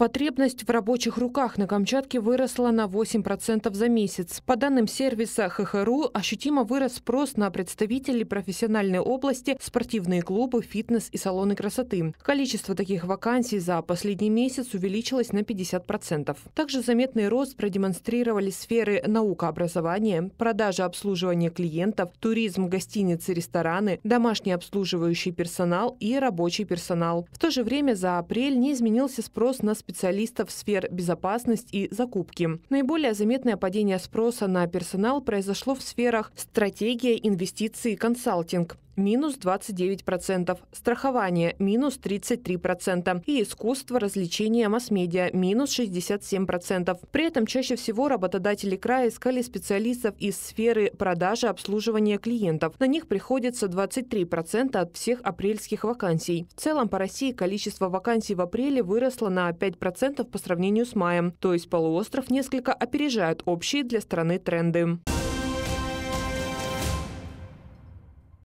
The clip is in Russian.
Потребность в рабочих руках на Камчатке выросла на 8% за месяц. По данным сервиса ХХРУ, ощутимо вырос спрос на представителей профессиональной области, спортивные клубы, фитнес и салоны красоты. Количество таких вакансий за последний месяц увеличилось на 50%. Также заметный рост продемонстрировали сферы наука наукообразования, продажа обслуживания клиентов, туризм, гостиницы, рестораны, домашний обслуживающий персонал и рабочий персонал. В то же время за апрель не изменился спрос на специалистов специалистов сфер безопасность и закупки. Наиболее заметное падение спроса на персонал произошло в сферах стратегия, инвестиции, консалтинг минус 29%, страхование – минус 33% и искусство, развлечения, масс-медиа – минус 67%. При этом чаще всего работодатели края искали специалистов из сферы продажи обслуживания клиентов. На них приходится 23% от всех апрельских вакансий. В целом по России количество вакансий в апреле выросло на 5% по сравнению с маем. То есть полуостров несколько опережает общие для страны тренды.